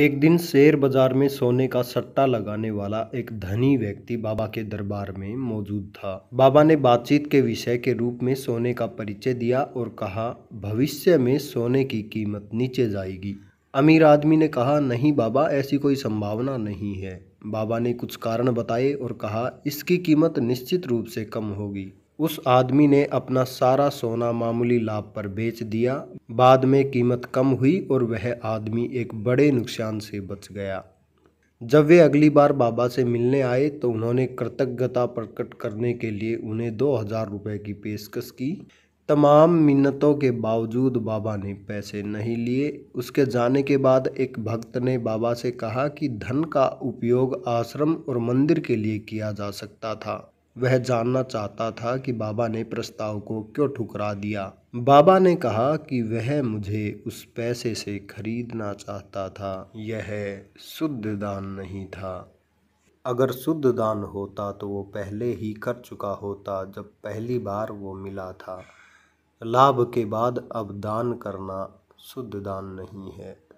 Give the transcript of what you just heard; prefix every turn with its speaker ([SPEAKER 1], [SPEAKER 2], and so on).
[SPEAKER 1] एक दिन शेयर बाजार में सोने का सट्टा लगाने वाला एक धनी व्यक्ति बाबा के दरबार में मौजूद था बाबा ने बातचीत के विषय के रूप में सोने का परिचय दिया और कहा भविष्य में सोने की कीमत नीचे जाएगी अमीर आदमी ने कहा नहीं बाबा ऐसी कोई संभावना नहीं है बाबा ने कुछ कारण बताए और कहा इसकी कीमत निश्चित रूप से कम होगी उस आदमी ने अपना सारा सोना मामूली लाभ पर बेच दिया बाद में कीमत कम हुई और वह आदमी एक बड़े नुकसान से बच गया जब वे अगली बार बाबा से मिलने आए तो उन्होंने कृतज्ञता प्रकट करने के लिए उन्हें दो हज़ार रुपये की पेशकश की तमाम मिन्नतों के बावजूद बाबा ने पैसे नहीं लिए उसके जाने के बाद एक भक्त ने बाबा से कहा कि धन का उपयोग आश्रम और मंदिर के लिए किया जा सकता था वह जानना चाहता था कि बाबा ने प्रस्ताव को क्यों ठुकरा दिया बाबा ने कहा कि वह मुझे उस पैसे से खरीदना चाहता था यह शुद्ध दान नहीं था अगर शुद्ध दान होता तो वो पहले ही कर चुका होता जब पहली बार वो मिला था लाभ के बाद अब दान करना शुद्ध दान नहीं है